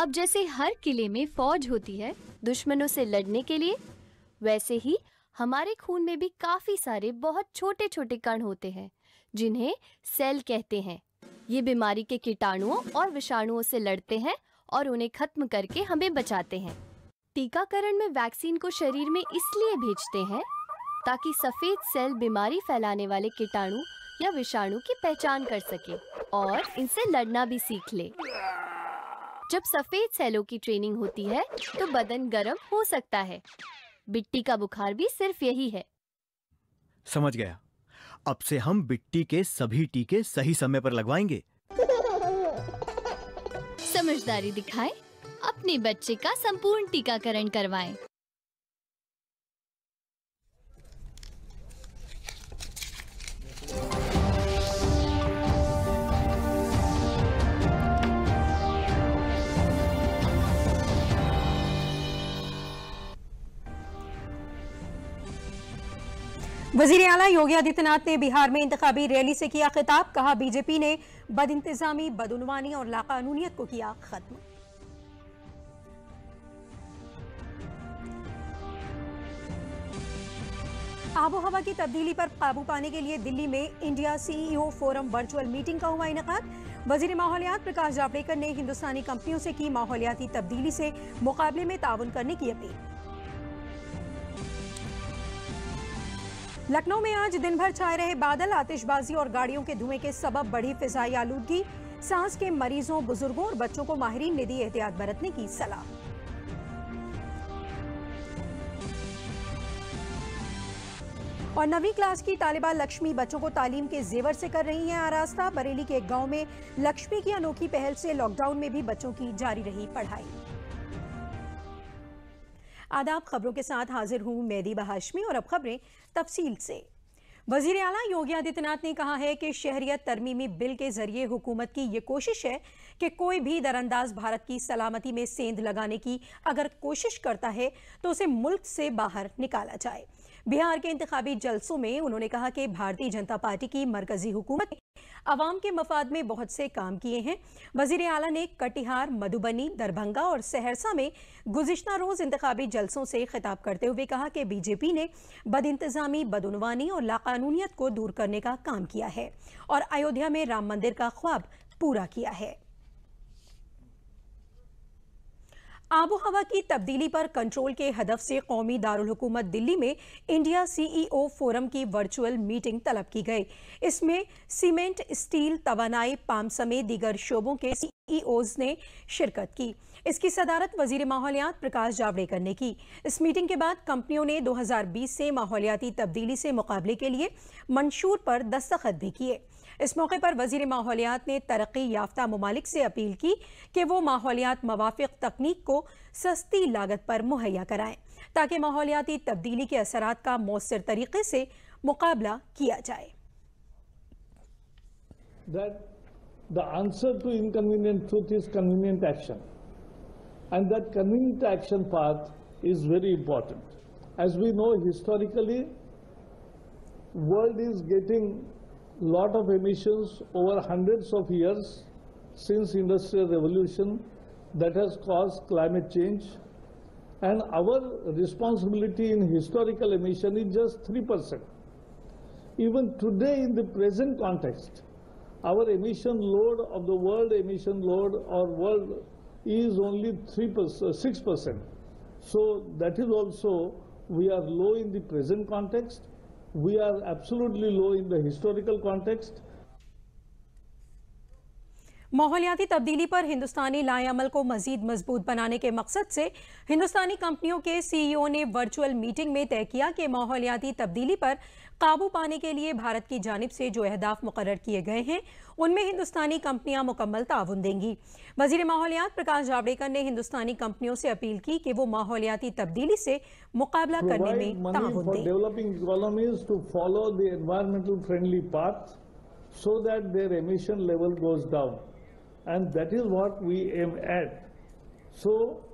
अब जैसे हर किले में फौज होती है दुश्मनों से लड़ने के लिए वैसे ही हमारे खून में भी काफ़ी सारे बहुत छोटे छोटे कण होते हैं जिन्हें सेल कहते हैं ये बीमारी के कीटाणुओं और विषाणुओं से लड़ते हैं और उन्हें खत्म करके हमें बचाते हैं टीकाकरण में वैक्सीन को शरीर में इसलिए भेजते हैं ताकि सफ़ेद सेल बीमारी फैलाने वाले कीटाणु या विषाणु की पहचान कर सके और इनसे लड़ना भी सीख ले जब सफेद सेलों की ट्रेनिंग होती है तो बदन गर्म हो सकता है बिट्टी का बुखार भी सिर्फ यही है समझ गया अब से हम बिट्टी के सभी टीके सही समय पर लगवाएंगे समझदारी दिखाएं, अपने बच्चे का संपूर्ण टीकाकरण करवाएं। वजीर अला योगी आदित्यनाथ ने बिहार में इंतबी रैली से किया खिताब कहा बीजेपी ने बद इंतजामी बदनवानी और लाकानूनीत को किया खत्म आबो हवा की तब्दीली पर काबू पाने के लिए दिल्ली में India CEO e forum virtual meeting का हुआ इनका वजीर माहौलियात प्रकाश जावड़ेकर ने हिंदुस्तानी कंपनियों से की माहौलियाती तब्दीली से मुकाबले में ताउन करने की अपील लखनऊ में आज दिन भर छाए रहे बादल आतिशबाजी और गाड़ियों के धुएं के सबब बढ़ी फिजाई आलूगी सांस के मरीजों बुजुर्गों और बच्चों को माहरीन ने दी एहतियात बरतने की सलाह और नवी क्लास की तालिबा लक्ष्मी बच्चों को तालीम के जेवर से कर रही हैं आरास्ता बरेली के एक गांव में लक्ष्मी की अनोखी पहल से लॉकडाउन में भी बच्चों की जारी रही पढ़ाई आदाब खबरों के साथ हाजिर हूँ मेहदीबा हाशमी और अब खबरें तफसील से वजीर अला योगी आदित्यनाथ ने कहा है कि शहरियत तरमीमी बिल के जरिए हुकूमत की ये कोशिश है कि कोई भी दरअंदाज भारत की सलामती में सेंध लगाने की अगर कोशिश करता है तो उसे मुल्क से बाहर निकाला जाए बिहार के इंतबी जलसों में उन्होंने कहा कि भारतीय जनता पार्टी की मरकजी हुकूमत आवाम के मफाद में बहुत से काम किए हैं वजीर अला ने कटिहार मधुबनी दरभंगा और सहरसा में गुजशत रोज़ इंतबी जलसों से खिताब करते हुए कहा कि बीजेपी ने बद इंतजामी बदनवानी और लाकानूनीत को दूर करने का काम किया है और अयोध्या में राम मंदिर का ख्वाब पूरा किया है आबो हवा की तब्दीली पर कंट्रोल के हदफ से कौमी दारकूमत दिल्ली में इंडिया सीईओ e फोरम की वर्चुअल मीटिंग तलब की गई इसमें सीमेंट स्टील तवानाई पाम समेत दीगर शोबों के सीईओज e ने शिरकत की इसकी सदारत वजीर माहौलियात प्रकाश जावड़ेकर ने की इस मीटिंग के बाद कंपनियों ने 2020 से माहौलियाती तब्दीली से मुकाबले के लिए मंशूर पर दस्तखत भी किए इस मौके पर वजीर माहौलियात ने तरक्की याफ्ता ममालिक से अपील की कि वो माहौलियात मवाफिक तकनीक को सस्ती लागत पर मुहैया कराएं ताकि माहौलियाती तब्दीली के असरात का मौसर तरीके से मुकाबला किया जाए that the answer to inconvenient truth is convenient action. And that convenient action path is very important. As we know historically, world is getting lot of emissions over hundreds of years since industrial revolution that has caused climate change and our responsibility in historical emission is just 3%. Even today in the present context, our emission load of the world emission load or world is only 3%, 6%. So that is also we are low in the present context we are absolutely low in the historical context. माहौलियाती तब्दीली पर हिंदुस्तानी लाएमल को मजीद मजबूत बनाने के मकसद से हिंदुस्तानी कंपनियों के सीईओ e ने वर्चुअल मीटिंग में तय किया कि माहौलियाती तब्दीली पर काबू पाने के लिए भारत की जानब से जो अहदाफ मुकर किए गए हैं उनमें हिंदुस्तानी कंपनियां मुकम्मल ताउन देंगी वजीर माहौलियात प्रकाश जावड़ेकर ने हिंदुस्तानी कंपनियों से अपील की कि वो माहौलियाती तब्दीली से मुकाबला करने में ताउन दें so that their emission level goes down. and that is what we aim at. So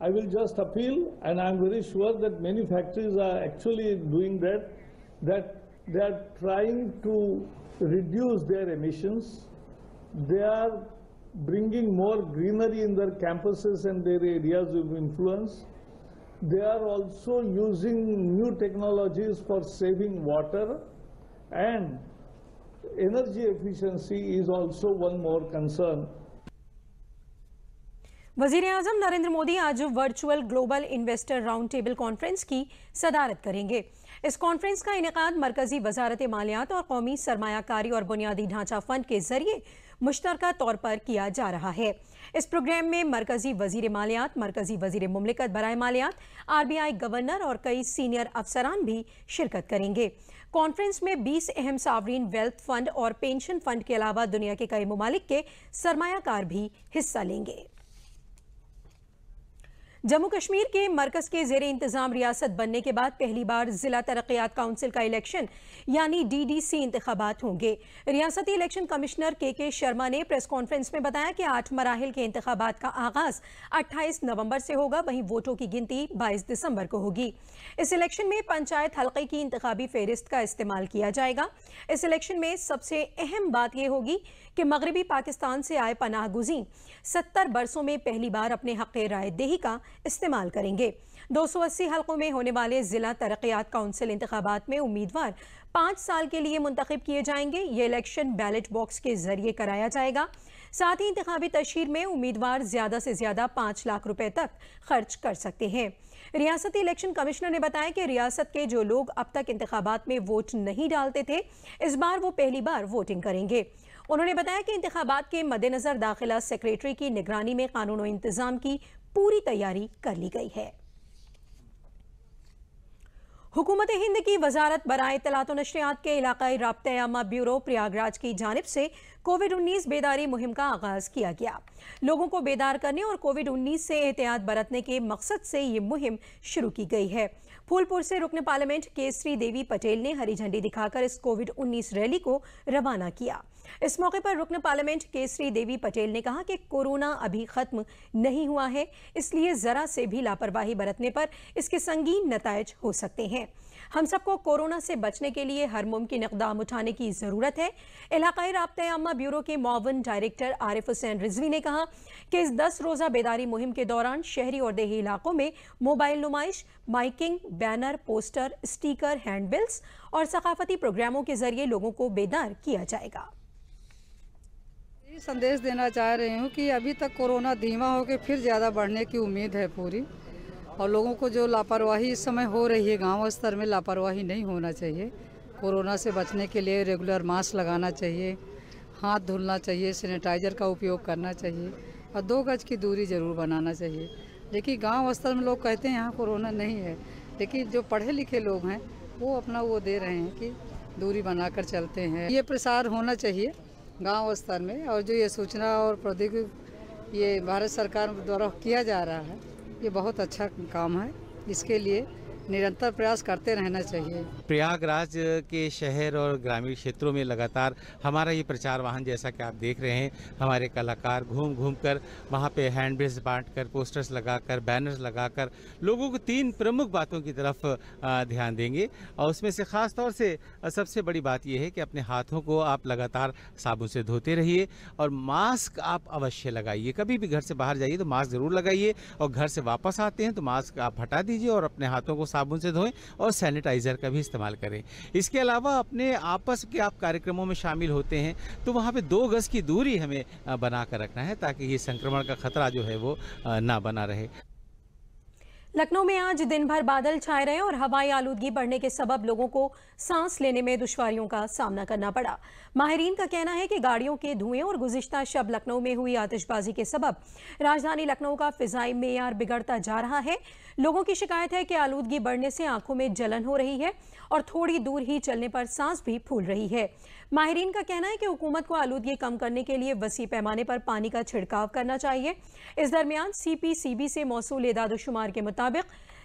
I will just appeal and I am very sure that many factories are actually doing that, that they are trying to reduce their emissions, they are bringing more greenery in their campuses and their areas of influence. They are also using new technologies for saving water and energy efficiency is also one more concern. वजीर अजम नरेंद्र मोदी आज virtual global investor round table conference की सदारत करेंगे इस conference का इनका मरकजी वजारत मालियात और कौमी सरमाकारी और बुनियादी ढांचा फंड के जरिए मुश्तर तौर पर किया जा रहा है इस प्रोग्राम में मरकजी वजीर मालियात मरकजी वजीर ममलिकत बरए मालियात आर बी आई गवर्नर और कई सीनियर अफसरान भी शिरकत करेंगे कॉन्फ्रेंस में 20 अहम सावरीन वेल्थ फंड और पेंशन फंड के अलावा दुनिया के कई ममालिक के सरमाकार भी हिस्सा लेंगे जम्मू कश्मीर के मरकज़ के जेर इंतज़ाम रियासत बनने के बाद पहली बार ज़िला तरक्यात काउंसिल का इलेक्शन यानी डी डी सी इंतबात होंगे रियासती इलेक्शन कमिश्नर के के शर्मा ने प्रेस कॉन्फ्रेंस में बताया कि आठ मराहल के इंतबात का आगाज़ अट्ठाईस नवंबर से होगा वहीं वोटों की गिनती बाईस दिसंबर को होगी इस इलेक्शन में पंचायत हल्के की इंतबी फहरिस्त का इस्तेमाल किया जाएगा इस इलेक्शन में सबसे अहम बात यह होगी कि मगरबी पाकिस्तान से आए पनाह गुजी सत्तर बरसों में पहली बार अपने हक़ राय दही का इस्तेमाल करेंगे दो सौ अस्सी हल्कों में होने वाले ज़िला तरक्यात काउंसिल इंतबात में उम्मीदवार पाँच साल के लिए मुंतखब किए जाएंगे ये इलेक्शन बैलेट बॉक्स के जरिए कराया जाएगा साथ ही इंतबी तशहर में उम्मीदवार ज़्यादा से ज़्यादा पाँच लाख रुपए तक खर्च कर सकते हैं रियासती इलेक्शन कमिश्नर ने बताया कि रियासत के जो लोग अब तक इंतबात में वोट नहीं डालते थे इस बार वो पहली बार वोटिंग करेंगे उन्होंने बताया कि इंतबात के मद्देनज़र दाखिला सेक्रेटरी की निगरानी में कानून इंतज़ाम की पूरी तैयारी कर ली गई है हुकूमत हिंद की वजारत बरए तलात नशरियात के इलाकई रबतयामा ब्यूरो प्रयागराज की जानब से कोविड 19 बेदारी मुहिम का आगाज़ किया गया लोगों को बेदार करने और कोविड 19 से एहतियात बरतने के मकसद से ये मुहिम शुरू की गई है फूलपुर से रुकने पार्लियामेंट केसरी देवी पटेल ने हरी झंडी दिखाकर इस कोविड 19 रैली को रवाना किया इस मौके पर रुकन पार्लियामेंट केसरी देवी पटेल ने कहा कि कोरोना अभी खत्म नहीं हुआ है इसलिए ज़रा से भी लापरवाही बरतने पर इसके संगीन नतज हो सकते हैं हम सबको कोरोना से बचने के लिए हर मुमकिन इकदाम उठाने की ज़रूरत है इलाकाई रबत आमा ब्यूरो के मावन डायरेक्टर आरिफ हुसैन रिजवी ने कहा कि इस दस रोज़ा बेदारी मुहिम के दौरान शहरी और देही इलाकों में मोबाइल नुमाइश miking banner poster sticker handbills और सकाफती प्रोग्रामों के जरिए लोगों को बेदार किया जाएगा संदेश देना चाह रही हूँ कि अभी तक कोरोना धीमा होकर फिर ज़्यादा बढ़ने की उम्मीद है पूरी और लोगों को जो लापरवाही इस समय हो रही है गांव स्तर में लापरवाही नहीं होना चाहिए कोरोना से बचने के लिए रेगुलर मास्क लगाना चाहिए हाथ धुलना चाहिए सैनिटाइजर का उपयोग करना चाहिए और दो गज की दूरी ज़रूर बनाना चाहिए लेकिन गांव स्तर में लोग कहते हैं यहाँ कोरोना नहीं है लेकिन जो पढ़े लिखे लोग हैं वो अपना वो दे रहे हैं कि दूरी बनाकर चलते हैं ये प्रसार होना चाहिए गांव स्तर में और जो ये सूचना और प्रौद्योगिकी ये भारत सरकार द्वारा किया जा रहा है ये बहुत अच्छा काम है इसके लिए निरंतर प्रयास करते रहना चाहिए प्रयागराज के शहर और ग्रामीण क्षेत्रों में लगातार हमारा ये प्रचार वाहन जैसा कि आप देख रहे हैं हमारे कलाकार घूम घूम कर वहाँ पे हैंडबिल्स बांट कर पोस्टर्स लगा कर बैनर्स लगा कर लोगों को तीन प्रमुख बातों की तरफ ध्यान देंगे और उसमें से ख़ास तौर से सबसे बड़ी बात यह है कि अपने हाथों को आप लगातार साबुन से धोते रहिए और मास्क आप अवश्य लगाइए कभी भी घर से बाहर जाइए तो मास्क ज़रूर लगाइए और घर से वापस आते हैं तो मास्क आप हटा दीजिए और अपने हाथों को साबुन से धोएं और सैनिटाइज़र का भी इस्तेमाल करें इसके अलावा अपने आपस के आप कार्यक्रमों में शामिल होते हैं तो वहाँ पर दो गज़ की दूरी हमें बना कर रखना है ताकि ये संक्रमण का खतरा जो है वो ना बना रहे लखनऊ में आज दिन भर बादल छाए रहे और हवाई आलूदगी बढ़ने के सबब लोगों को सांस लेने में दुश्वारियों का सामना करना पड़ा माहरीन का कहना है कि गाड़ियों के धुएं और गुजश्ता शब लखनऊ में हुई आतिशबाजी के सबब राजधानी लखनऊ का फिजाई मेयार बिगड़ता जा रहा है लोगों की शिकायत है कि आलूदगी बढ़ने से आंखों में जलन हो रही है और थोड़ी दूर ही चलने पर सांस भी फूल रही है माहरीन का कहना है कि हुकूमत को आलूदगी कम करने के लिए वसी पैमाने पर पानी का छिड़काव करना चाहिए इस दरमियान सी पी सी बी से मौसू इदादोशुमार के मुताबिक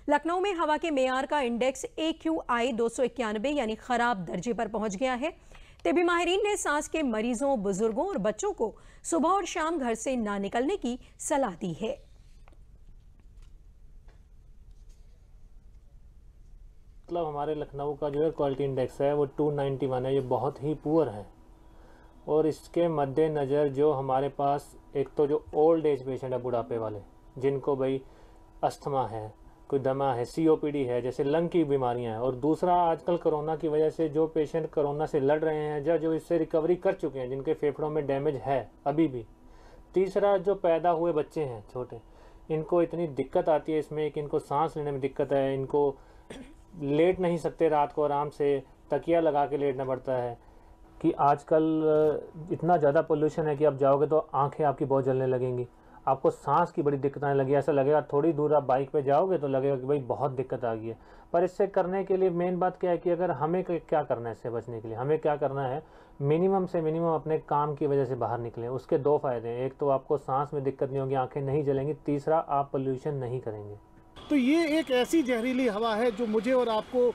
लखनऊ में हवा के मैार का इंडेक्स ए क्यू आई दो सौ इक्यानवे यानी ख़राब दर्जे पर पहुंच गया है तबी माहरीन ने सांस के मरीजों बुजुर्गों और बच्चों को सुबह और शाम घर से ना निकलने की सलाह दी है मतलब हमारे लखनऊ का जो एयर क्वालिटी इंडेक्स है वो 291 है ये बहुत ही पुअर है और इसके मद्देनज़र जो हमारे पास एक तो जो ओल्ड एज पेशेंट है बुढ़ापे वाले जिनको भाई अस्थमा है कोई दमा है सीओपीडी है जैसे लंग की बीमारियां हैं और दूसरा आजकल कोरोना की वजह से जो पेशेंट कोरोना से लड़ रहे हैं या जो इससे रिकवरी कर चुके हैं जिनके फेफड़ों में डैमेज है अभी भी तीसरा जो पैदा हुए बच्चे हैं छोटे इनको इतनी दिक्कत आती है इसमें कि इनको सांस लेने में दिक्कत है इनको लेट नहीं सकते रात को आराम से तकिया लगा के लेटना पड़ता है कि आजकल इतना ज़्यादा पोल्यूशन है कि आप जाओगे तो आंखें आपकी बहुत जलने लगेंगी आपको सांस की बड़ी दिक्कत आने लगी ऐसा लगेगा थोड़ी दूर आप बाइक पे जाओगे तो लगेगा कि भाई बहुत दिक्कत आ गई है पर इससे करने के लिए मेन बात क्या है कि अगर हमें क्या करना है इससे बचने के लिए हमें क्या करना है मिनिमम से मिनिमम अपने काम की वजह से बाहर निकलें उसके दो फायदे हैं एक तो आपको सांस में दिक्कत नहीं होगी आँखें नहीं जलेंगी तीसरा आप पोल्यूशन नहीं करेंगे तो ये एक ऐसी जहरीली हवा है जो मुझे और आपको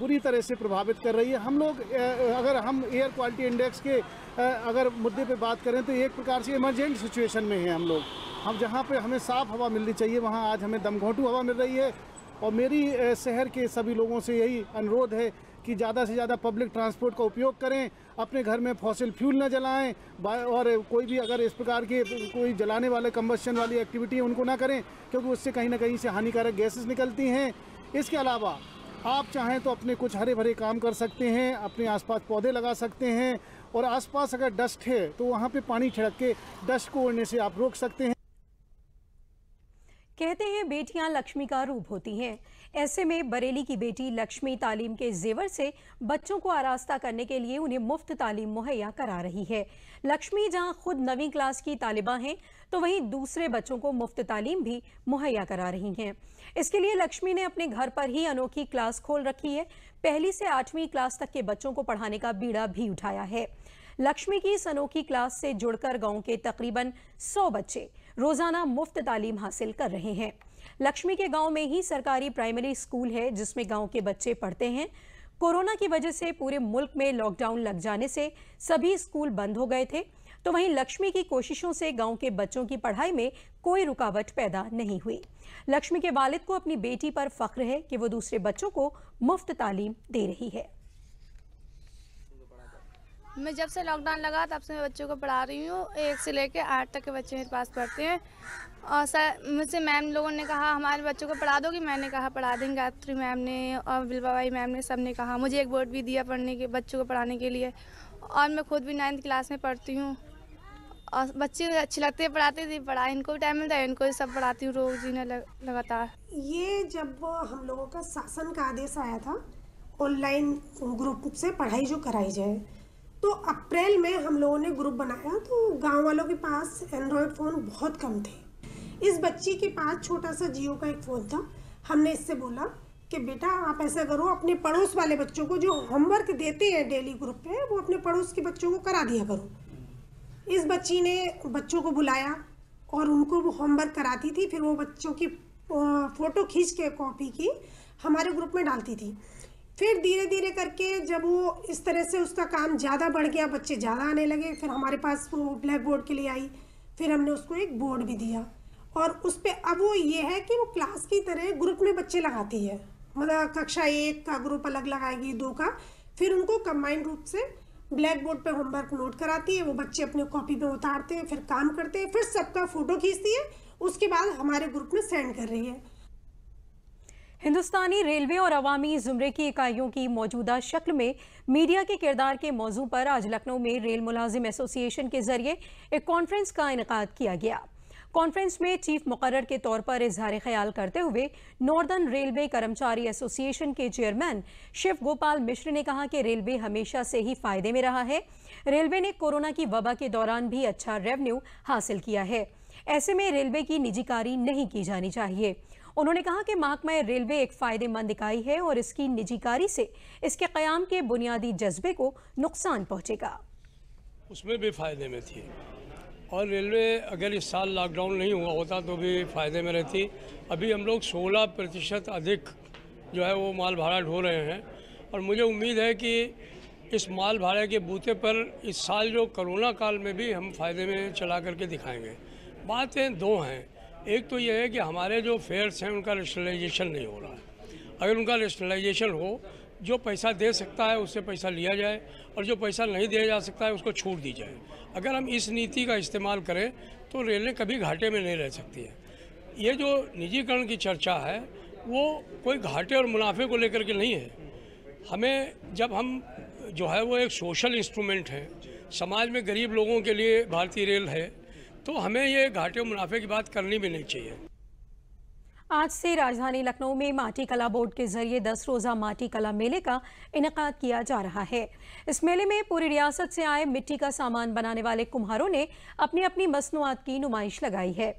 बुरी तरह से प्रभावित कर रही है हम लोग अगर हम एयर क्वालिटी इंडेक्स के अगर मुद्दे पे बात करें तो एक प्रकार से इमरजेंट सिचुएशन में हैं हम लोग हम जहाँ पे हमें साफ़ हवा मिलनी चाहिए वहाँ आज हमें दमघोटू हवा मिल रही है और मेरी शहर के सभी लोगों से यही अनुरोध है कि ज़्यादा से ज़्यादा पब्लिक ट्रांसपोर्ट का उपयोग करें अपने घर में फॉसिल फ्यूल ना जलाएं और कोई भी अगर इस प्रकार के कोई जलाने वाले कम्बशन वाली एक्टिविटी उनको ना करें क्योंकि उससे कहीं ना कहीं से हानिकारक गैसेस निकलती हैं इसके अलावा आप चाहें तो अपने कुछ हरे भरे काम कर सकते हैं अपने आसपास पौधे लगा सकते हैं और आसपास अगर डस्ट है तो वहाँ पे पानी छिड़क के डस्ट को उड़ने से आप रोक सकते हैं कहते हैं बेटियां लक्ष्मी का रूप होती हैं ऐसे में बरेली की बेटी लक्ष्मी तालीम के जेवर से बच्चों को आरास्ता करने के लिए उन्हें मुफ्त तालीम मुहैया करा रही है लक्ष्मी जहाँ खुद नवी क्लास की तालिबा हैं तो वहीं दूसरे बच्चों को मुफ्त तालीम भी मुहैया करा रही हैं इसके लिए लक्ष्मी ने अपने घर पर ही अनोखी क्लास खोल रखी है पहली से आठवीं क्लास तक के बच्चों को पढ़ाने का बीड़ा भी उठाया है लक्ष्मी की इस अनोखी क्लास से जुड़कर गांव के तकरीबन 100 बच्चे रोजाना मुफ्त तालीम हासिल कर रहे हैं लक्ष्मी के गांव में ही सरकारी प्राइमरी स्कूल है जिसमें गांव के बच्चे पढ़ते हैं कोरोना की वजह से पूरे मुल्क में लॉकडाउन लग जाने से सभी स्कूल बंद हो गए थे तो वहीं लक्ष्मी की कोशिशों से गांव के बच्चों की पढ़ाई में कोई रुकावट पैदा नहीं हुई लक्ष्मी के वालिद को अपनी बेटी पर फख्र है कि वो दूसरे बच्चों को मुफ्त तालीम दे रही है मैं जब से लॉकडाउन लगा तब से मैं बच्चों को पढ़ा रही हूँ एक से लेकर आठ तक के बच्चे मेरे पास पढ़ते हैं और सर मुझसे मैम लोगों ने कहा हमारे बच्चों को पढ़ा दोगी मैंने कहा पढ़ा देंगे गायत्री मैम ने और बिलबाबाई मैम ने सब ने कहा मुझे एक बोर्ड भी दिया पढ़ने के बच्चों को पढ़ाने के लिए और मैं खुद भी नाइन्थ क्लास में पढ़ती हूँ और बच्चे अच्छे लगते हैं पढ़ाते थे पढ़ा इनको भी टाइम मिलता है इनको सब पढ़ाती हूँ रोज ही लगातार ये जब हम लोगों का शासन का आदेश आया था ऑनलाइन ग्रुप से पढ़ाई जो कराई जाए तो अप्रैल में हम लोगों ने ग्रुप बनाया तो गांव वालों के पास एंड्रॉयड फ़ोन बहुत कम थे इस बच्ची के पास छोटा सा जियो का एक फ़ोन था हमने इससे बोला कि बेटा आप ऐसा करो अपने पड़ोस वाले बच्चों को जो होमवर्क देते हैं डेली ग्रुप पे वो अपने पड़ोस के बच्चों को करा दिया करो इस बच्ची ने बच्चों को बुलाया और उनको वो होमवर्क कराती थी फिर वो बच्चों की फ़ोटो खींच के कॉपी की हमारे ग्रुप में डालती थी फिर धीरे धीरे करके जब वो इस तरह से उसका काम ज़्यादा बढ़ गया बच्चे ज़्यादा आने लगे फिर हमारे पास वो ब्लैक बोर्ड के लिए आई फिर हमने उसको एक बोर्ड भी दिया और उस पर अब वो ये है कि वो क्लास की तरह ग्रुप में बच्चे लगाती है मतलब कक्षा एक का ग्रुप अलग लगाएगी दो का फिर उनको कम्बाइंड रूप से ब्लैक बोर्ड पर होमवर्क नोट कराती है वो बच्चे अपने कॉपी में उतारते हैं फिर काम करते हैं फिर सबका फ़ोटो खींचती है उसके बाद हमारे ग्रुप में सेंड कर रही है हिंदुस्तानी रेलवे और अवामी जुमरे की इकाइयों की मौजूदा शक्ल में मीडिया के किरदार के मौजू पर आज लखनऊ में रेल मुलाजिम एसोसिएशन के जरिए एक कॉन्फ्रेंस का इनका किया गया कॉन्फ्रेंस में चीफ मुकर के तौर पर इजहार ख्याल करते हुए नॉर्दर्न रेलवे कर्मचारी एसोसिएशन के चेयरमैन शिव गोपाल मिश्र ने कहा कि रेलवे हमेशा से ही फायदे में रहा है रेलवे ने कोरोना की वबा के दौरान भी अच्छा रेवन्यू हासिल किया है ऐसे में रेलवे की निजीकारी नहीं की जानी चाहिए उन्होंने कहा कि महकमा रेलवे एक फ़ायदेमंद इकाई है और इसकी निजीकारी से इसके क़्याम के बुनियादी जज्बे को नुकसान पहुंचेगा उसमें भी फ़ायदे में थी और रेलवे अगर इस साल लॉकडाउन नहीं हुआ होता तो भी फ़ायदे में रहती अभी हम लोग 16 प्रतिशत अधिक जो है वो माल भाड़ा ढो रहे हैं और मुझे उम्मीद है कि इस माल भाड़े के बूते पर इस साल जो कोरोना काल में भी हम फ़ायदे में चला करके दिखाएंगे बातें दो हैं एक तो ये है कि हमारे जो फेयर्स हैं उनका रेशनलाइजेशन नहीं हो रहा है अगर उनका रेशनलाइजेशन हो जो पैसा दे सकता है उससे पैसा लिया जाए और जो पैसा नहीं दिया जा सकता है उसको छूट दी जाए अगर हम इस नीति का इस्तेमाल करें तो रेलें कभी घाटे में नहीं रह सकती है ये जो निजीकरण की चर्चा है वो कोई घाटे और मुनाफे को लेकर के नहीं है हमें जब हम जो है वो एक सोशल इंस्ट्रूमेंट है समाज में गरीब लोगों के लिए भारतीय रेल है तो हमें ये घाटे और मुनाफे की बात करनी भी नहीं चाहिए आज से राजधानी लखनऊ में माटी कला बोर्ड के जरिए दस रोज़ा माटी कला मेले का इनका किया जा रहा है इस मेले में पूरी रियासत से आए मिट्टी का सामान बनाने वाले कुम्हारों ने अपनी अपनी मसनूआत की नुमाइश लगाई है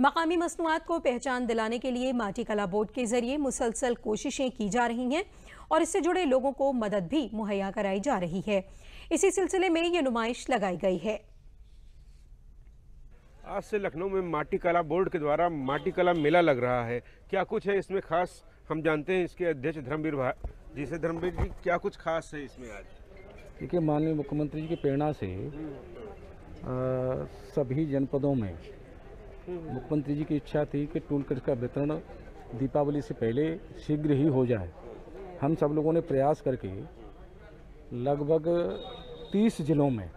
मकामी मसनूआत को पहचान दिलाने के लिए माटी कला बोर्ड के जरिए मुसलसल कोशिशें की जा रही हैं और इससे जुड़े लोगों को मदद भी मुहैया कराई जा रही है इसी सिलसिले में ये नुमाइश लगाई गई है आज से लखनऊ में माटी कला बोर्ड के द्वारा माटी कला मेला लग रहा है क्या कुछ है इसमें खास हम जानते हैं इसके अध्यक्ष धर्मवीर जी से धर्मवीर जी क्या कुछ खास है इसमें आज देखिए माननीय मुख्यमंत्री जी की प्रेरणा से आ, सभी जनपदों में मुख्यमंत्री जी की इच्छा थी कि टूल किट का वितरण दीपावली से पहले शीघ्र ही हो जाए हम सब लोगों ने प्रयास करके लगभग तीस जिलों में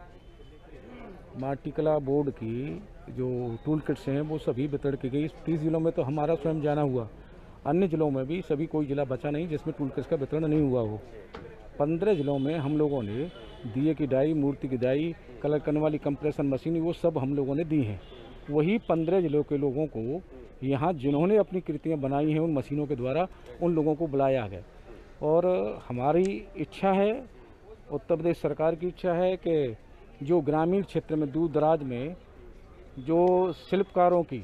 माटी कला बोर्ड की जो टूल किट्स हैं वो सभी वितरण की गई तीस ज़िलों में तो हमारा स्वयं जाना हुआ अन्य ज़िलों में भी सभी कोई ज़िला बचा नहीं जिसमें टूल किट्स का वितरण नहीं हुआ हो पंद्रह ज़िलों में हम लोगों ने दिए की डाई मूर्ति की डाई कलर करने वाली कंप्रेशन मशीन वो सब हम लोगों ने दी हैं वही पंद्रह ज़िलों के लोगों को यहाँ जिन्होंने अपनी कृतियाँ बनाई हैं उन मशीनों के द्वारा उन लोगों को बुलाया है और हमारी इच्छा है उत्तर प्रदेश सरकार की इच्छा है कि जो ग्रामीण क्षेत्र में दूर दराज में जो शिल्पकारों की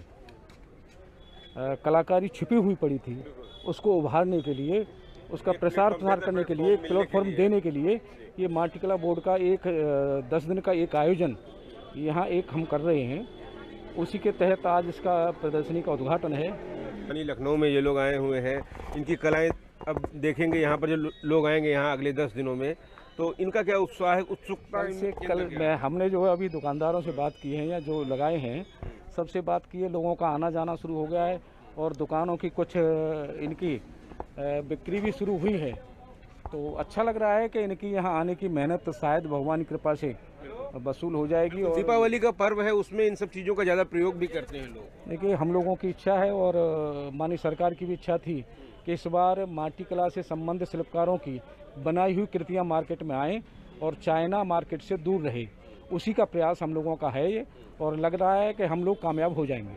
कलाकारी छिपी हुई पड़ी थी उसको उभारने के लिए उसका प्रसार प्रसार करने के लिए एक प्लेटफॉर्म देने के लिए ये माटिकला बोर्ड का एक दस दिन का एक आयोजन यहाँ एक हम कर रहे हैं उसी के तहत आज इसका प्रदर्शनी का उद्घाटन है यानी लखनऊ में ये लोग आए हुए हैं इनकी कलाएं अब देखेंगे यहाँ पर जो लोग आएंगे यहाँ अगले दस दिनों में तो इनका क्या उत्साह है उत्सुकता से कल मैं हमने जो है अभी दुकानदारों से बात की है या जो लगाए हैं हम्म। सबसे बात की है लोगों का आना जाना शुरू हो गया है और दुकानों की कुछ इनकी बिक्री भी शुरू हुई है तो अच्छा लग रहा है कि इनकी यहाँ आने की मेहनत शायद भगवान की कृपा से वसूल हो जाएगी तो और दीपावली का पर्व है उसमें इन सब चीज़ों का ज़्यादा प्रयोग भी करते हैं लोग देखिए हम लोगों की इच्छा है और माननीय सरकार की भी इच्छा थी कि इस बार माटी कला से संबंध शिल्पकारों की बनाई हुई कृतियां मार्केट में आएँ और चाइना मार्केट से दूर रहे उसी का प्रयास हम लोगों का है ये और लग रहा है कि हम लोग कामयाब हो जाएंगे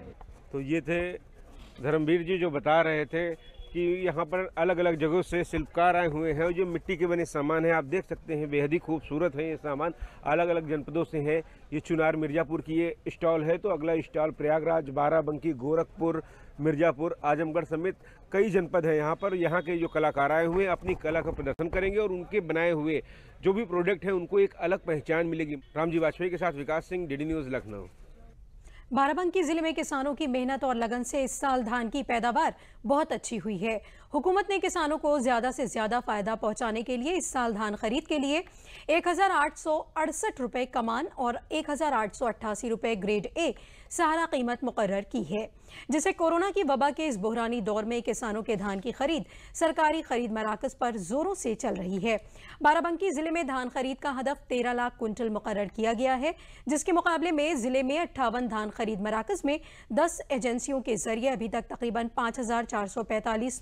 तो ये थे धर्मवीर जी जो बता रहे थे कि यहाँ पर अलग अलग जगहों से शिल्पकार आए हुए हैं और जो मिट्टी के बने सामान हैं आप देख सकते हैं बेहद ही खूबसूरत है ये सामान अलग अलग जनपदों से हैं ये चुनार मिर्ज़ापुर की ये स्टॉल है तो अगला स्टॉल प्रयागराज बाराबंकी गोरखपुर मिर्ज़ापुर आजमगढ़ समेत कई जनपद हैं यहाँ पर यहाँ के जो कलाकार आए हुए हैं अपनी कला का प्रदर्शन करेंगे और उनके बनाए हुए जो भी प्रोडक्ट हैं उनको एक अलग पहचान मिलेगी रामजी वाजपेयी के साथ विकास सिंह डी न्यूज़ लखनऊ बाराबंकी जिले में किसानों की मेहनत और लगन से इस साल धान की पैदावार बहुत अच्छी हुई है हुकूमत ने किसानों को ज़्यादा से ज़्यादा फ़ायदा पहुंचाने के लिए इस साल धान खरीद के लिए एक रुपए कमान और एक रुपए ग्रेड ए सहारा कीमत मुकर की है जिसे कोरोना की वबा के इस बहरानी दौर में किसानों के धान की खरीद सरकारी खरीद मराकज पर जोरों से चल रही है बाराबंकी ज़िले में धान खरीद का हदफ तेरह लाख क्विंटल मुकर किया गया है जिसके मुकाबले में ज़िले में अट्ठावन धान खरीद मराकज में दस एजेंसियों के जरिए अभी तक तकरीबन पाँच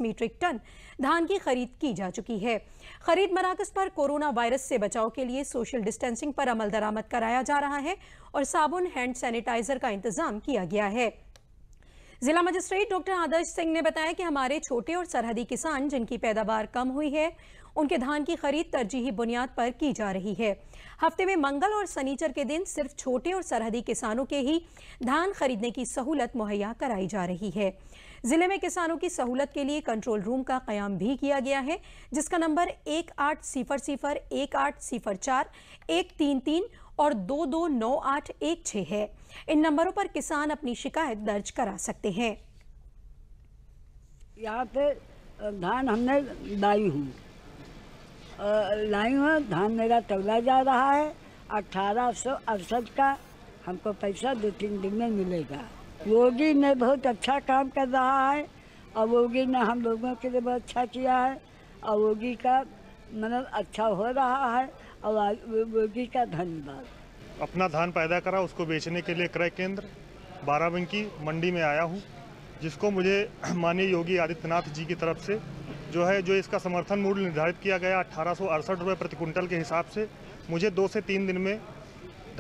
मीट्रिक टन धान की खरीद की जा चुकी है खरीद मराकज पर कोरोना वायरस से बचाव के लिए सोशल डिस्टेंसिंग पर अमल दरामद कराया जा रहा है और साबुन हैंड सैनिटाइजर का इंतजाम किया गया है जिला मजिस्ट्रेट डॉक्टर आदर्श सिंह ने बताया कि हमारे छोटे और सरहदी किसान जिनकी पैदावार कम हुई है उनके धान की खरीद तरजीही बुनियाद पर की जा रही है हफ्ते में मंगल और सनीचर के दिन सिर्फ छोटे और सरहदी किसानों के ही धान खरीदने की सहूलत मुहैया कराई जा रही है जिले में किसानों की सहूलत के लिए कंट्रोल रूम का क्याम भी किया गया है जिसका नंबर एक आठ सिफर सिफर एक आठ सिफर चार एक तीन तीन और दो दो नौ आठ एक छः है इन नंबरों पर किसान अपनी शिकायत दर्ज करा सकते हैं यहाँ पे धान हमने लाई हूँ लाई हूँ धान मेरा तगड़ा जा रहा है अठारह सौ अड़सठ का हमको पैसा दो तीन दिन में मिलेगा योगी ने बहुत अच्छा काम कर रहा है और योगी ने हम लोगों के लिए बहुत अच्छा किया है और योगी का मतलब अच्छा हो रहा है और योगी का धन्यवाद अपना धान पैदा करा उसको बेचने के लिए क्रय केंद्र बाराबंकी मंडी में आया हूँ जिसको मुझे माननीय योगी आदित्यनाथ जी की तरफ से जो है जो इसका समर्थन मूल्य निर्धारित किया गया अठारह सौ अड़सठ रुपये प्रति क्विंटल के हिसाब से मुझे दो से तीन दिन में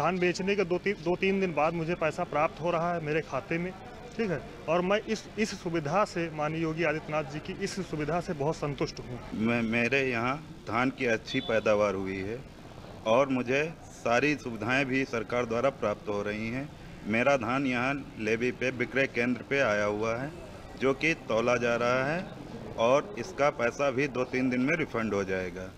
धान बेचने के दो तीन दो तीन दिन बाद मुझे पैसा प्राप्त हो रहा है मेरे खाते में ठीक है और मैं इस इस सुविधा से माननीय योगी आदित्यनाथ जी की इस सुविधा से बहुत संतुष्ट हूँ मैं मेरे यहाँ धान की अच्छी पैदावार हुई है और मुझे सारी सुविधाएं भी सरकार द्वारा प्राप्त हो रही हैं मेरा धान यहाँ लेवी पे विक्रय केंद्र पे आया हुआ है जो कि तोला जा रहा है और इसका पैसा भी दो तीन दिन में रिफंड हो जाएगा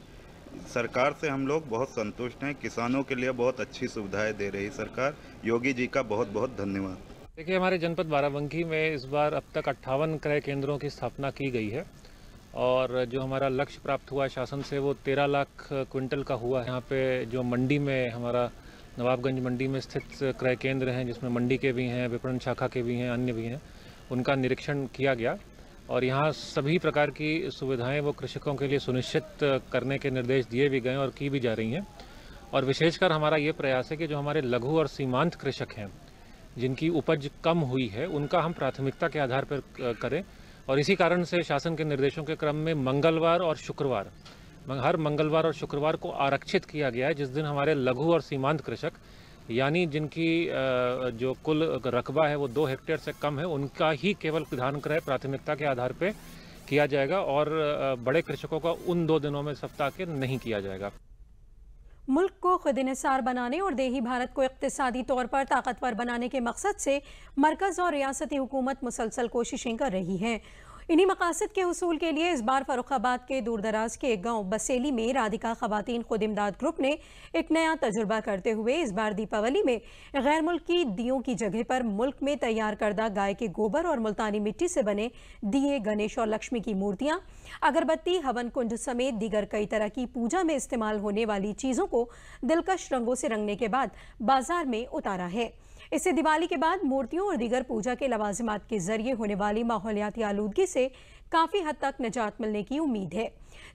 सरकार से हम लोग बहुत संतुष्ट हैं किसानों के लिए बहुत अच्छी सुविधाएं दे रही सरकार योगी जी का बहुत बहुत धन्यवाद देखिए हमारे जनपद बाराबंकी में इस बार अब तक अट्ठावन क्रय केंद्रों की स्थापना की गई है और जो हमारा लक्ष्य प्राप्त हुआ शासन से वो तेरह लाख क्विंटल का हुआ है यहाँ पे जो मंडी में हमारा नवाबगंज मंडी में स्थित क्रय केंद्र हैं जिसमें मंडी के भी हैं विपणन शाखा के भी हैं अन्य भी हैं उनका निरीक्षण किया गया और यहाँ सभी प्रकार की सुविधाएं वो कृषकों के लिए सुनिश्चित करने के निर्देश दिए भी गए और की भी जा रही हैं और विशेषकर हमारा ये प्रयास है कि जो हमारे लघु और सीमांत कृषक हैं जिनकी उपज कम हुई है उनका हम प्राथमिकता के आधार पर करें और इसी कारण से शासन के निर्देशों के क्रम में मंगलवार और शुक्रवार हर मंगलवार और शुक्रवार को आरक्षित किया गया है जिस दिन हमारे लघु और सीमांत कृषक यानी जिनकी जो कुल रकबा है वो दो हेक्टेयर से कम है उनका ही केवल धान क्रय प्राथमिकता के आधार पर किया जाएगा और बड़े कृषकों का उन दो दिनों में सप्ताह के नहीं किया जाएगा मुल्क को खुद इसार बनाने और देही भारत को इकतसादी तौर पर ताकतवर बनाने के मकसद से मरकज़ और रियासती हुकूमत मुसलसल कोशिशें कर रही हैं इन्हीं मकासद के हसूल के लिए इस बार फ़रुखाबाद के दूरदराज के एक गाँव बसेली में राधिका खवतिन खुद इमदाद ग्रुप ने एक नया तजुर्बा करते हुए इस बार दीपावली में गैर मुल्की दियों की जगह पर मुल्क में तैयार करदा गाय के गोबर और मुल्तानी मिट्टी से बने दिए गणेश और लक्ष्मी की मूर्तियाँ अगरबत्ती हवन कुंड समेत दीगर कई तरह की पूजा में इस्तेमाल होने वाली चीज़ों को दिलकश रंगों से रंगने के बाद बाजार में उतारा है इससे दिवाली के बाद मूर्तियों और दीगर पूजा के लवाजमात के जरिए होने वाली माहौलियाती आलूदगी से काफ़ी हद तक निजात मिलने की उम्मीद है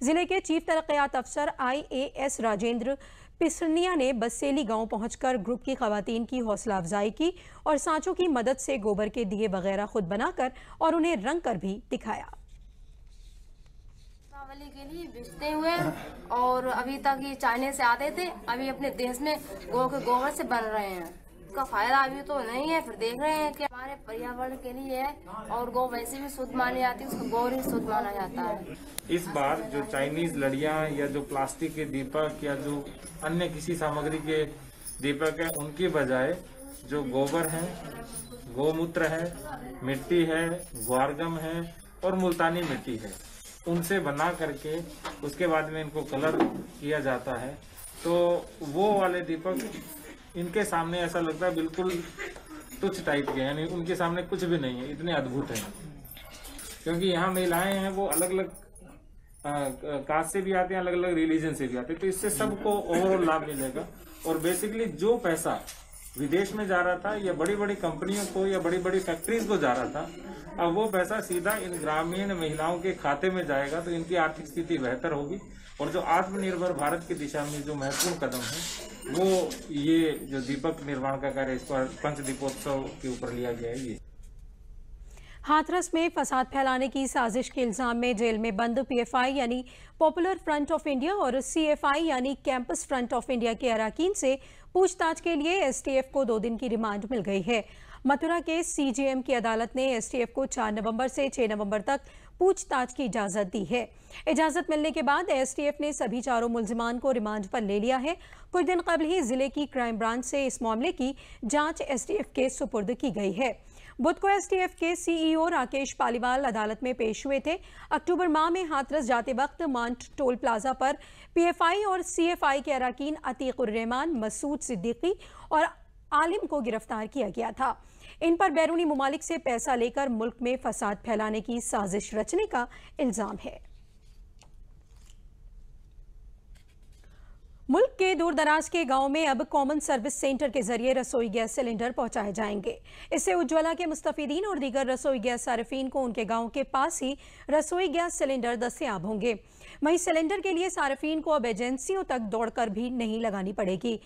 ज़िले के चीफ तरक्यात अफसर आईएएस राजेंद्र पिसरनिया ने बसेली गांव पहुंचकर ग्रुप की खातन की हौसला अफजाई की और सांचों की मदद से गोबर के दिए वगैरह खुद बनाकर और उन्हें रंग कर भी दिखाया दीपावली के लिए बेचते हुए और अभी तक ये चाइना से आते थे अभी अपने देश में गो के गोबर से बन रहे हैं इसका फायदा अभी तो नहीं है फिर देख रहे हैं कि हमारे पर्यावरण के लिए और गौ वैसे भी शुद्ध मानी जाती है उसको गौर ही शुद्ध माना जाता है इस बार जो चाइनीज लड़िया या जो प्लास्टिक के दीपक या जो अन्य किसी सामग्री के दीपक है उनके बजाय जो गोबर है गोमूत्र है मिट्टी है ग्वारगम है और मुल्तानी मिट्टी है उनसे बना करके उसके बाद में इनको कलर किया जाता है तो वो वाले दीपक इनके सामने ऐसा लगता है बिल्कुल तुच्छ टाइप के यानी उनके सामने कुछ भी नहीं है इतने अद्भुत हैं क्योंकि यहाँ महिलाएं हैं वो अलग अलग कास्ट से भी आते हैं अलग अलग रिलीजन से भी आते हैं तो इससे सबको ओवरऑल लाभ मिलेगा और बेसिकली जो पैसा विदेश में जा रहा था या बड़ी बड़ी कंपनियों को या बड़ी बड़ी फैक्ट्रीज को जा रहा था अब वो पैसा सीधा इन ग्रामीण महिलाओं के खाते में जाएगा तो इनकी आर्थिक स्थिति बेहतर होगी और जो आत्मनिर्भर भारत की दिशा में जो महत्वपूर्ण कदम है वो ये जो दीपक निर्माण का कार्य इस पंच दीपोत्सव के ऊपर लिया गया है ये हाथरस में फसाद फैलाने की साजिश के इल्जाम में जेल में बंद पीएफआई यानी पॉपुलर फ्रंट ऑफ इंडिया और सीएफआई यानी कैंपस फ्रंट ऑफ इंडिया के अराकीन से पूछताछ के लिए एसटीएफ को दो दिन की रिमांड मिल गई है मथुरा के सीजीएम की अदालत ने एसटीएफ को 4 नवंबर से 6 नवंबर तक पूछताछ की इजाज़त दी है इजाज़त मिलने के बाद एसटीएफ ने सभी चारों मुलजमान को रिमांड पर ले लिया है कुछ दिन कबल ही ज़िले की क्राइम ब्रांच से इस मामले की जाँच एस के सुपुर्द की गई है बुध को एसटीएफ के सीईओ e राकेश पालीवाल अदालत में पेश हुए थे अक्टूबर माह में हाथरस जाते वक्त मांट टोल प्लाजा पर पीएफआई और सीएफआई के अरकान अतीकुर मसूद सिद्दीकी और आलिम को गिरफ्तार किया गया था इन पर बैरूनी ममालिक से पैसा लेकर मुल्क में फसाद फैलाने की साजिश रचने का इल्ज़ाम है मुल्क के दूर दराज के गाँव में अब कॉमन सर्विस सेंटर के जरिए रसोई गैस सिलेंडर पहुंचाए जाएंगे इससे उज्ज्वला के मुस्तफीदीन और दीगर रसोई गैस सार्फिन को उनके गाँव के पास ही रसोई गैस सिलेंडर दस्तियाब होंगे वहीं सिलेंडर के लिए सार्फिन को अब एजेंसियों तक दौड़कर भी नहीं लगानी पड़ेगी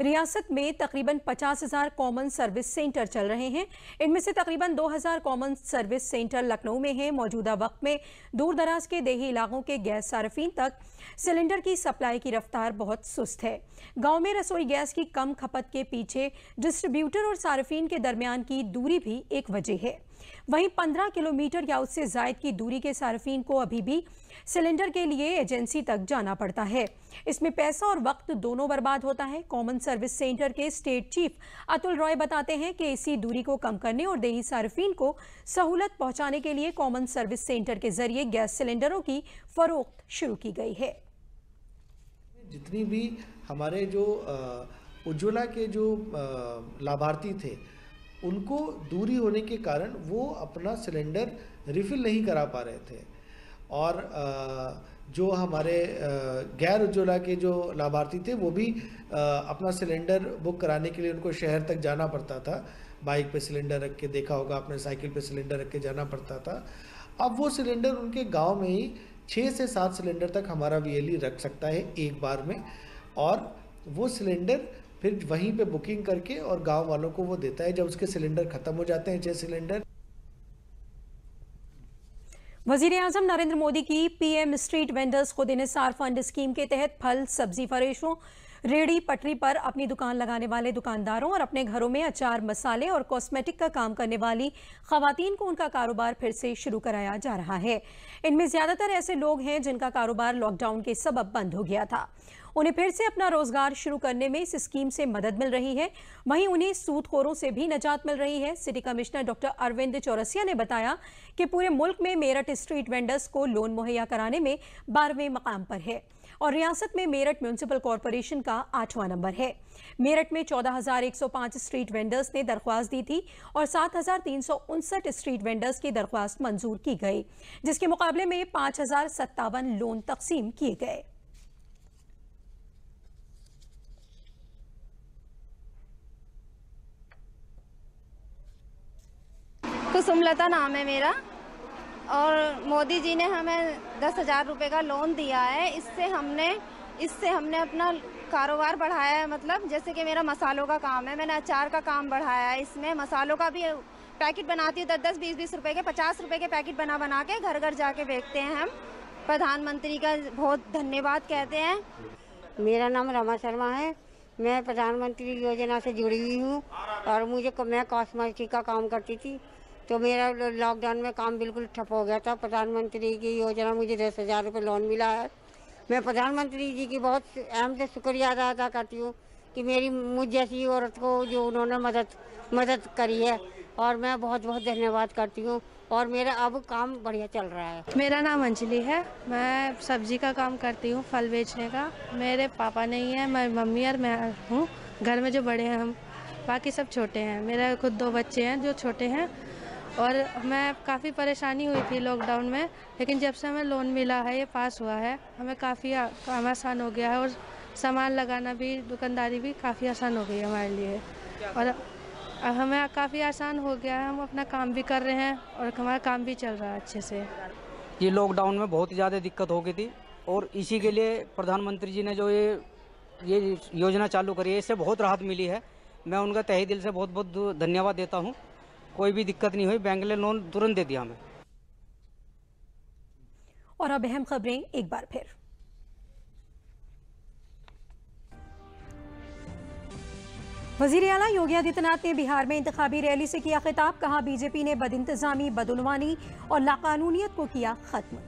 रियासत में तकरीबन पचास हज़ार कॉमन सर्विस सेंटर चल रहे हैं इनमें से तकरीबन दो हज़ार कॉमन सर्विस सेंटर लखनऊ में हैं मौजूदा वक्त में दूर दराज के देही इलाकों के गैस सार्फिन तक सिलेंडर की सप्लाई की रफ्तार बहुत सुस्त है गांव में रसोई गैस की कम खपत के पीछे डिस्ट्रीब्यूटर और सार्फिन के दरमियान की दूरी भी एक वजह है वहीं 15 किलोमीटर या उससे जायद की दूरी के सार्फिन को अभी भी सिलेंडर के लिए एजेंसी तक जाना पड़ता है इसमें पैसा और वक्त दोनों बर्बाद होता है कॉमन सर्विस सेंटर के स्टेट चीफ अतुल रॉय बताते हैं कि इसी दूरी को कम करने और देही सार्फिन को सहूलत पहुंचाने के लिए कॉमन सर्विस सेंटर के जरिए गैस सिलेंडरों की फरोख्त शुरू की गई है जितनी भी हमारे जो उज्ज्वला के जो लाभार्थी थे उनको दूरी होने के कारण वो अपना सिलेंडर रिफिल नहीं करा पा रहे थे और जो हमारे गैर उज्ज्वला के जो लाभार्थी थे वो भी अपना सिलेंडर बुक कराने के लिए उनको शहर तक जाना पड़ता था बाइक पे सिलेंडर रख के देखा होगा अपने साइकिल पे सिलेंडर रख के जाना पड़ता था अब वो सिलेंडर उनके गांव में ही छः से सात सिलेंडर तक हमारा वी e रख सकता है एक बार में और वो सिलेंडर फिर वहीं पे बुकिंग करके और गांव वालों को वो देता है जब उसके सिलेंडर ख़त्म हो जाते हैं जय सिलेंडर वजीर अजम नरेंद्र मोदी की पीएम स्ट्रीट वेंडर्स को देने सार फंड स्कीम के तहत फल सब्जी फरेशों रेड़ी पटरी पर अपनी दुकान लगाने वाले दुकानदारों और अपने घरों में अचार मसाले और कॉस्मेटिक का काम करने वाली खातन को उनका कारोबार फिर से शुरू कराया जा रहा है इनमें ज़्यादातर ऐसे लोग हैं जिनका कारोबार लॉकडाउन के सबब बंद हो गया था उन्हें फिर से अपना रोजगार शुरू करने में इस स्कीम से मदद मिल रही है वहीं उन्हें सूदखोरों से भी नजात मिल रही है city commissioner doctor Arvind Chaurasia ने बताया कि पूरे मुल्क में मेरठ स्ट्रीट वेंडर्स को लोन मुहैया कराने में बारहवें मकाम पर है और रियासत में मेरठ म्यूनसिपल कॉरपोरेशन का आठवां नंबर है मेरठ में 14,105 स्ट्रीट वेंडर्स ने दरख्वास्त दी थी और सात स्ट्रीट वेंडर्स की दरख्वास्त मंजूर की गई जिसके मुकाबले में पाँच लोन तकसीम किए गए तो सुमलता नाम है मेरा और मोदी जी ने हमें दस हज़ार रुपये का लोन दिया है इससे हमने इससे हमने अपना कारोबार बढ़ाया है मतलब जैसे कि मेरा मसालों का काम है मैंने अचार का काम बढ़ाया है इसमें मसालों का भी पैकेट बनाती हूँ दस दस बीस बीस रुपये के पचास रुपये के पैकेट बना बना के घर घर जाके बेचते हैं हम प्रधानमंत्री का बहुत धन्यवाद कहते हैं मेरा नाम रमा शर्मा है मैं प्रधानमंत्री योजना से जुड़ी हुई हूँ और मुझे मैं कॉस्मेटिक का काम करती थी तो मेरा लॉकडाउन में काम बिल्कुल ठप हो गया था प्रधानमंत्री की योजना मुझे दस हज़ार रुपये लोन मिला है मैं प्रधानमंत्री जी की बहुत अहम से शुक्रिया अदा अदा करती हूँ कि मेरी मुझ जैसी औरत को जो उन्होंने मदद मदद करी है और मैं बहुत बहुत धन्यवाद करती हूँ और मेरा अब काम बढ़िया चल रहा है मेरा नाम अंजलि है मैं सब्जी का काम करती हूँ फल बेचने का मेरे पापा नहीं है मैं मम्मी और मैं हूँ घर में जो बड़े हैं हम बाकी सब छोटे हैं मेरे खुद दो बच्चे हैं जो छोटे हैं और मैं काफ़ी परेशानी हुई थी लॉकडाउन में लेकिन जब से हमें लोन मिला है ये पास हुआ है हमें काफ़ी काम आसान हो गया है और सामान लगाना भी दुकानदारी भी काफ़ी आसान हो गई है हमारे लिए और हमें काफ़ी आसान हो गया है हम अपना काम भी कर रहे हैं और हमारा काम भी चल रहा है अच्छे से ये लॉकडाउन में बहुत ही ज़्यादा दिक्कत हो गई थी और इसी के लिए प्रधानमंत्री जी ने जो ये ये योजना चालू करी है इससे बहुत राहत मिली है मैं उनका तहे दिल से बहुत बहुत धन्यवाद देता हूँ कोई भी दिक्कत नहीं हुई बैंक ने लोन तुरंत दे दिया हमें और अब अहम खबरें एक बार फिर वजीर अला योगी आदित्यनाथ ने बिहार में इंतबी रैली से किया खिताब कहा बीजेपी ने बद इंतजामी बदनवानी और लाकानूनीत को किया खत्म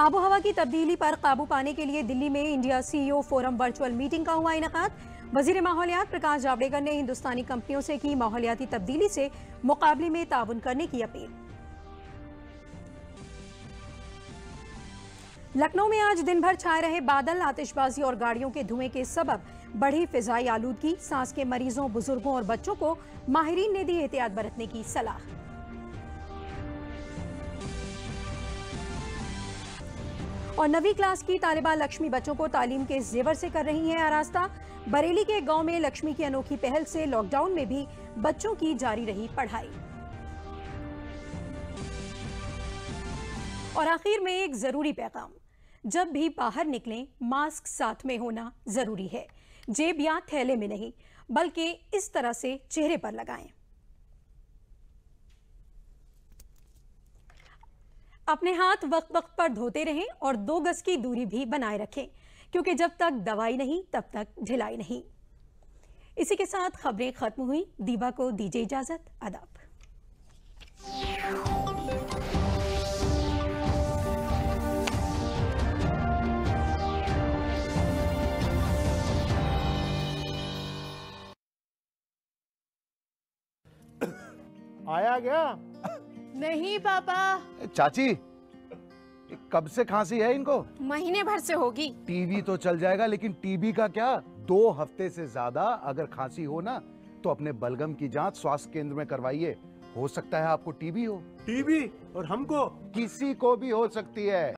आबो हवा की तब्दीली पर काबू पाने के लिए दिल्ली में India CEO e forum virtual meeting का हुआ इनका वजीर माहौलियात प्रकाश जावड़ेकर ने हिंदुस्तानी कंपनियों से की माहौलियाती तब्दीली से मुकाबले में ताउन करने की अपील लखनऊ में आज दिन भर छाए रहे बादल आतिशबाजी और गाड़ियों के धुएं के सबब बढ़ी फिजाई आलूदगी सांस के मरीजों बुजुर्गों और बच्चों को माहरीन ने दी एहतियात बरतने की सलाह और नवी क्लास की तालिबा लक्ष्मी बच्चों को तालीम के जेवर से कर रही हैं आरास्ता बरेली के गांव में लक्ष्मी की अनोखी पहल से लॉकडाउन में भी बच्चों की जारी रही पढ़ाई और आखिर में एक जरूरी पैगाम जब भी बाहर निकलें मास्क साथ में होना जरूरी है जेब या थैले में नहीं बल्कि इस तरह से चेहरे पर लगाएं अपने हाथ वक्त वक्त पर धोते रहें और दो गज की दूरी भी बनाए रखें क्योंकि जब तक दवाई नहीं तब तक ढिलाई नहीं इसी के साथ खबरें खत्म हुई दीबा को दीजिए इजाजत अदब आया गया नहीं पापा चाची कब से खांसी है इनको महीने भर से होगी टीवी तो चल जाएगा लेकिन टीबी का क्या दो हफ्ते से ज्यादा अगर खांसी हो ना तो अपने बलगम की जांच स्वास्थ्य केंद्र में करवाइए हो सकता है आपको टीबी हो टीबी और हमको किसी को भी हो सकती है